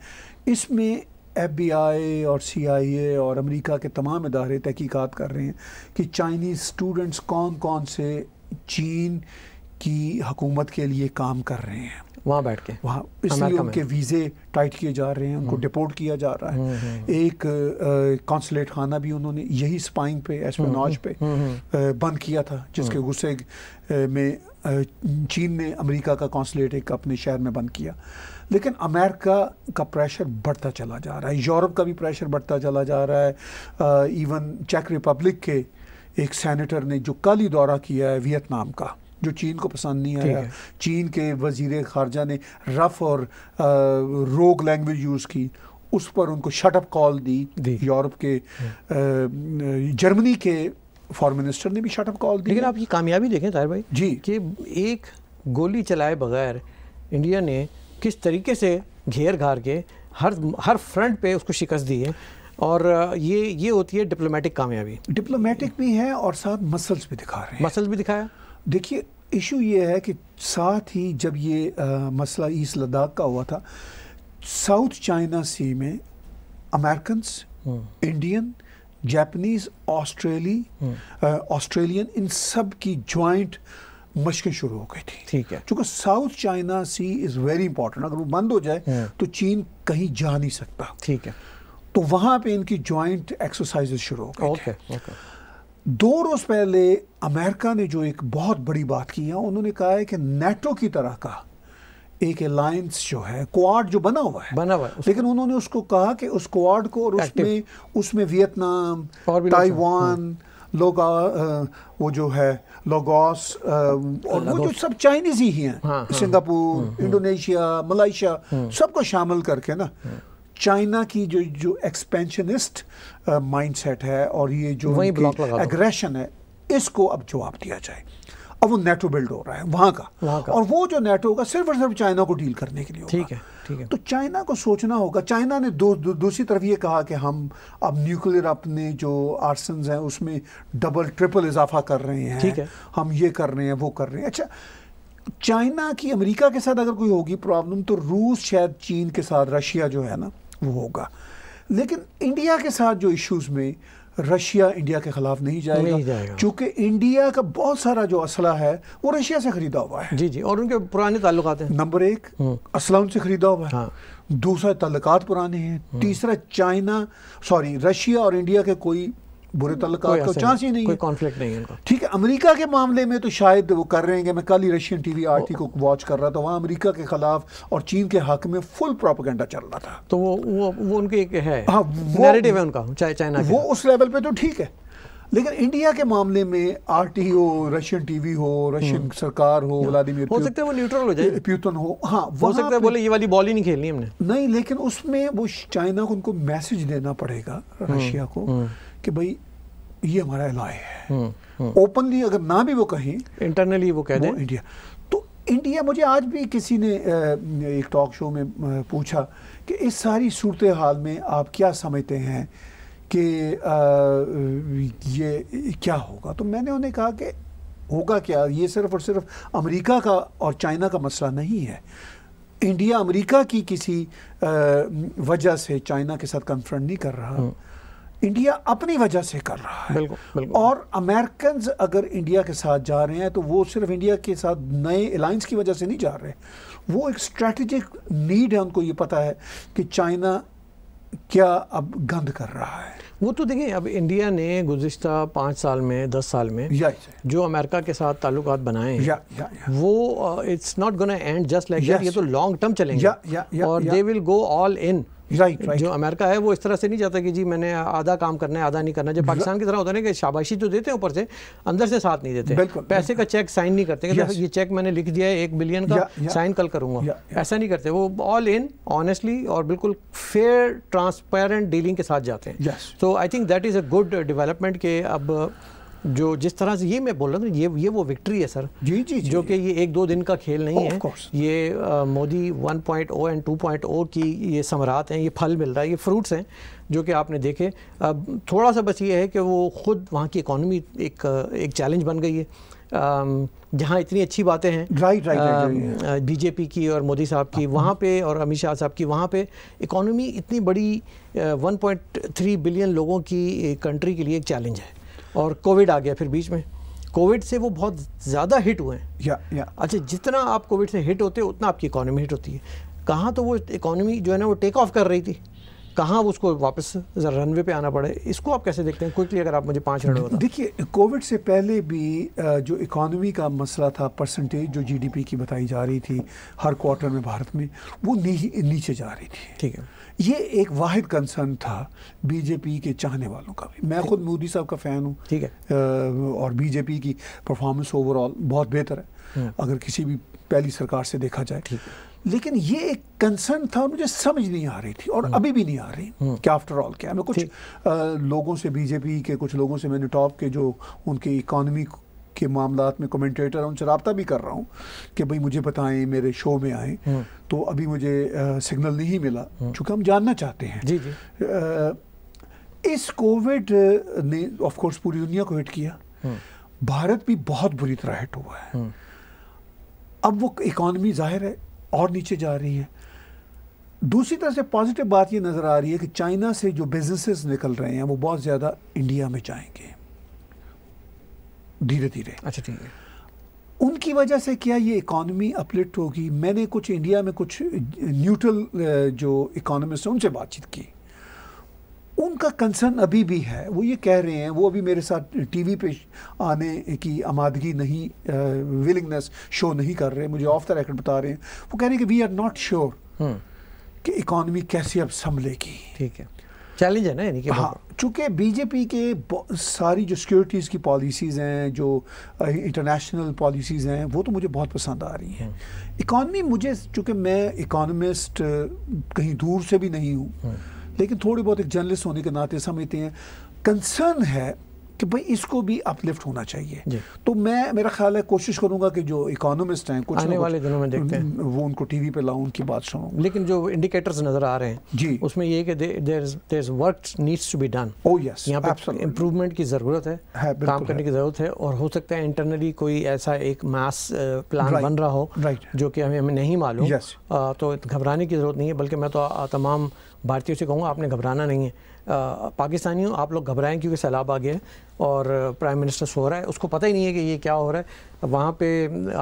इसमें एफ बी आई और सी आई ए और अमेरिका के तमाम इदारे तहकीकत कर रहे हैं कि चाइनीज़ स्टूडेंट्स कौन कौन से चीन की हकूमत के लिए काम कर रहे हैं वहाँ बैठ के वहाँ इसलिए उनके वीज़े टाइट किए जा रहे हैं उनको हम्म। डिपोर्ट किया जा रहा है हम्म, हम्म। एक कौंसलेट खाना भी उन्होंने यही स्पाइंग पे एस्पेनॉज पे बंद किया था जिसके गुस्से में चीन ने अमेरिका का कौंसलेट एक अपने शहर में बंद किया लेकिन अमेरिका का प्रेशर बढ़ता चला जा रहा है यूरोप का भी प्रेशर बढ़ता चला जा रहा है इवन चेक रिपब्लिक के एक सैनिटर ने जो कल ही दौरा किया है वियतनाम का जो चीन को पसंद नहीं आया चीन के वजीर खारजा ने रफ़ और रोग लैंग्वेज यूज़ की उस पर उनको शटअप कॉल दी यूरोप के हम्म। जर्मनी के फॉर मिनिस्टर ने भी शटअप कॉल दी लेकिन आप ये कामयाबी देखें ताहिर भाई जी कि एक गोली चलाए बगैर इंडिया ने किस तरीके से घेर घार के हर हर फ्रंट पे उसको शिकस्त दी है और ये ये होती है डिप्लोमेटिक कामयाबी डिप्लोमेटिक भी है और साथ मसल्स भी दिखा रहे हैं मसल्स भी दिखाया देखिए इशू ये है कि साथ ही जब ये आ, मसला ईस्ट लद्दाख का हुआ था साउथ चाइना सी में अमेरिकन्स हम्म। इंडियन जापानीज ऑस्ट्रेली हम्म। ऑस्ट्रेलियन इन सब की ज्वाइंट मशकें शुरू हो गई थी ठीक है चूंकि South China Sea is very important अगर वो बंद हो जाए हम्म। तो चीन कहीं जा नहीं सकता ठीक है तो वहाँ पे इनकी ज्वाइंट एक्सरसाइजेस शुरू हो गई okay, ओके। दो रोज़ पहले अमेरिका ने जो एक बहुत बड़ी बात की है उन्होंने कहा है कि नेटो की तरह का एक अलायंस जो है क्वाड जो बना हुआ है बना हुआ है लेकिन उन्होंने उसको कहा कि उस क्वाड को और उसमें उसमें वियतनाम ताइवान लोगा वो जो है लोगोस और वो जो सब चाइनीज ही हैं हाँ, हाँ। सिंगापुर हम्म, हम्म। इंडोनेशिया मलाइशिया हम्म। सबको शामिल करके ना चाइना की जो जो एक्सपेंशनिस्ट माइंडसेट है और ये जो एग्रेशन है इसको अब जवाब दिया जाए अब वो नेटो बिल्ड हो रहा है वहां का, वहां का। और वो जो नेटो होगा सिर्फ और सिर्फ चाइना को डील करने के लिए ठीक है ठीक है तो चाइना को सोचना होगा चाइना ने दो, दो, दूसरी तरफ ये कहा कि हम अब न्यूक्लियर अपने जो आर्सन हैं उसमें डबल ट्रिपल इजाफा कर रहे हैं ठीक है हम ये कर रहे हैं वो कर रहे हैं अच्छा चाइना की अमेरिका के साथ अगर कोई होगी प्रॉब्लम तो रूस शायद चीन के साथ रशिया जो है ना वो होगा लेकिन इंडिया के साथ जो इश्यूज़ में रशिया इंडिया के खिलाफ नहीं जाएगा, नहीं जाएगा। क्योंकि इंडिया का बहुत सारा जो असला है वो रशिया से खरीदा हुआ है जी जी और उनके पुराने ताल्लुक हैं नंबर एक हम्म। असला उनसे खरीदा हुआ है हाँ। दूसरा ताल्लुक पुराने हैं हम्म। तीसरा चाइना सॉरी रशिया और इंडिया के कोई बुरे तल्लक का चांस ही नहीं कोई कॉन्फ्लिक्ट नहीं है ठीक है अमेरिका के मामले में तो शायद वो कर रहे हैं कि मैं कल ही रशियन टीवी आरटी को वॉच कर रहा था वहाँ अमेरिका के खिलाफ और चीन के हक में फुल प्रोपोगेंडा चल रहा था तो वो वो वो उनके एक है नैरेटिव हाँ, है उनका चाहे चाइना वो उस लेवल पे तो ठीक है लेकिन इंडिया के मामले में आर टी हो रशियन टीवी हो रशियन हम्म। सरकार हो व्लादिमीर हो सकता है वो न्यूट्रल हो जाए प्यूतन हो हाँ हो सकता है बोले ये वाली बॉल ही नहीं खेलनी हमने नहीं लेकिन उसमें वो चाइना को उनको मैसेज देना पड़ेगा हम्म, रशिया को हम्म। कि भाई ये हमारा एलाय है ओपनली हम्म, हम्म। अगर ना भी वो कहें इंटरनली वो कह दें इंडिया तो इंडिया मुझे आज भी किसी ने एक टॉक शो में पूछा कि इस सारी सूरत हाल में आप क्या समझते हैं कि ये क्या होगा तो मैंने उन्हें कहा कि होगा क्या ये सिर्फ और सिर्फ अमेरिका का और चाइना का मसला नहीं है इंडिया अमेरिका की किसी वजह से चाइना के साथ कन्फ्रंट नहीं कर रहा हम्म। इंडिया अपनी वजह से कर रहा है बिल्कुल, बिल्कुल। और अमेरिकन अगर इंडिया के साथ जा रहे हैं तो वो सिर्फ इंडिया के साथ नए अलाइंस की वजह से नहीं जा रहे वो एक स्ट्रेटजिक नीड है उनको ये पता है कि चाइना क्या अब गंद कर रहा है वो तो देखिए अब इंडिया ने गुज्त पाँच साल में दस साल में या, या। जो अमेरिका के साथ ताल्लुक बनाए हैं वो it's not gonna end just like ये तो लॉन्ग टर्म चलेंगे या, या, या, और they will go all in right right, right. जो अमेरिका है वो इस तरह से नहीं जाता कि जी मैंने आधा काम करना है आधा नहीं करना जब पाकिस्तान की तरह होता है ना कि शाबाशी तो देते हैं ऊपर से अंदर से साथ नहीं देते बिल्कुल, पैसे बिल्कुल. का चेक साइन नहीं करते yes. ये चेक मैंने लिख दिया है एक बिलियन का साइन कल करूँगा yeah, ऐसा नहीं करते वो ऑल इन ऑनेस्टली और बिल्कुल फेयर ट्रांसपेरेंट डीलिंग के साथ जाते हैं तो I think that is a good development के अब जो जिस तरह से ये मैं बोल रहा था ये ये वो विक्ट्री है सर जी जी, जी जो कि ये एक दो दिन का खेल नहीं oh, है ये मोदी 1.0 एंड 2.0 की ये समरात हैं ये फल मिल रहा है ये फ्रूट्स हैं जो कि आपने देखे अब थोड़ा सा बस ये है कि वो खुद वहाँ की इकोनॉमी एक एक चैलेंज बन गई है जहाँ इतनी अच्छी बातें हैं राइट राइट बीजेपी की और मोदी साहब की हाँ। वहाँ पे और अमित शाह साहब की वहाँ पे इकोनॉमी इतनी बड़ी 1.3 बिलियन लोगों की कंट्री के लिए एक चैलेंज है और कोविड आ गया फिर बीच में कोविड से वो बहुत ज़्यादा हिट हुए हैं या या अच्छा जितना आप कोविड से हिट होते हो उतना आपकी इकोनॉमी हिट होती है कहाँ तो वो इकोनॉमी जो है ना वो टेक ऑफ कर रही थी कहाँ उसको वापस रनवे पे आना पड़े इसको आप कैसे देखते हैं क्विकली अगर आप मुझे पाँच मिनट बता देखिए कोविड से पहले भी जो इकॉनमी का मसला था परसेंटेज जो जीडीपी की बताई जा रही थी हर क्वार्टर में भारत में वो नीचे जा रही थी ठीक है ये एक वाहिद कंसर्न था बीजेपी के चाहने वालों का भी मैं खुद मोदी साहब का फ़ैन हूँ ठीक है और बीजेपी की परफॉर्मेंस ओवरऑल बहुत बेहतर है हम्म। अगर किसी भी पहली सरकार से देखा जाए लेकिन ये एक कंसर्न था और मुझे समझ नहीं आ रही थी और हम्म। अभी भी नहीं आ रही कि आफ्टर ऑल क्या मैं कुछ आ, लोगों से बीजेपी के कुछ लोगों से मैंने टॉप के जो उनकी इकॉनमी के मामला में कमेंटेटर उनसे रबता भी कर रहा हूँ कि भाई मुझे बताएं मेरे शो में आएँ हम्म। तो अभी मुझे सिग्नल नहीं मिला हाँ। चूंकि हम जानना चाहते हैं जी जी आ, इस कोविड ने ऑफ कोर्स पूरी दुनिया को हिट किया हाँ। भारत भी बहुत बुरी तरह हिट हुआ है हाँ। अब वो इकॉनमी जाहिर है और नीचे जा रही है दूसरी तरह से पॉजिटिव बात ये नज़र आ रही है कि चाइना से जो बिजनेसेस निकल रहे हैं वो बहुत ज़्यादा इंडिया में जाएंगे धीरे धीरे अच्छा ठीक है उनकी वजह से क्या ये इकॉनमी अपलिफ्ट होगी मैंने कुछ इंडिया में कुछ न्यूट्रल जो इकोनॉमिस्ट हैं उनसे बातचीत की उनका कंसर्न अभी भी है वो ये कह रहे हैं वो अभी मेरे साथ टीवी पे आने की आमादगी नहीं विलिंगनेस शो नहीं कर रहे मुझे ऑफ द रेकर्ड बता रहे हैं वो कह रहे हैं कि वी आर नॉट श्योर कि इकॉनमी कैसे अब संभलेगी ठीक है चैलेंज है ना यानी कि हाँ चूँकि बीजेपी के सारी जो सिक्योरिटीज़ की पॉलिसीज़ हैं जो इंटरनेशनल पॉलिसीज़ हैं वो तो मुझे बहुत पसंद आ रही हैं इकॉनमी हम्म। मुझे चूँकि मैं इकॉनमिस्ट कहीं दूर से भी नहीं हूँ हम्म। लेकिन थोड़ी बहुत एक जर्नलिस्ट होने के नाते समझते हैं कंसर्न है कि भाई इसको भी अपलिफ्ट होना चाहिए तो मैं मेरा ख्याल है कोशिश करूंगा कि जो इकोनॉमिस्ट हैं कुछ आने वाले दिनों में देखते हैं वो उनको टीवी पे लाऊं उनकी बात सुनूं लेकिन जो इंडिकेटर्स नजर आ रहे हैं जी उसमें ये कि there there is work needs to be done oh yes यहां पे इंप्रूवमेंट की जरूरत है, है काम करने है। की जरूरत है और हो सकता है इंटरनली कोई ऐसा एक मास प्लान uh, बन रहा हो जो कि हमें हमें नहीं मालूम तो घबराने की जरूरत नहीं है बल्कि मैं तो तमाम भारतीयों से कहूँगा आपने घबराना नहीं है पाकिस्तानियों आप लोग घबराएं क्योंकि सैलाब आ गए हैं और प्राइम मिनिस्टर सो रहा है उसको पता ही नहीं है कि ये क्या हो रहा है वहाँ पे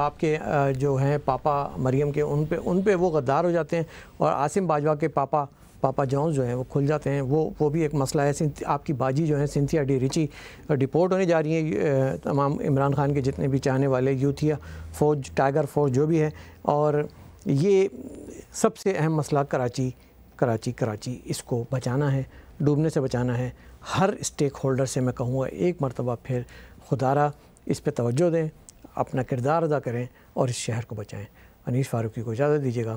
आपके जो हैं पापा मरियम के उन पे उन पे वो गद्दार हो जाते हैं और आसिम बाजवा के पापा पापा जॉन्स जो हैं वो खुल जाते हैं वो वो भी एक मसला है आपकी बाजी जो है सिंथिया डी रिची डिपोर्ट होने जा रही है तमाम इमरान खान के जितने भी चाहने वाले यूथिया फौज टाइगर फौज जो भी है और ये सबसे अहम मसला कराची कराची कराची इसको बचाना है डूबने से बचाना है हर स्टेक होल्डर से मैं कहूँगा एक मरतबा फिर खुदारा इस पर तोज्जो दें अपना किरदार अदा करें और इस शहर को बचाएं अनिश फारूकी को इजाज़त दीजिएगा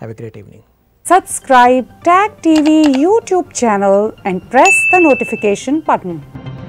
have a great evening subscribe TAG TV YouTube channel and press the notification button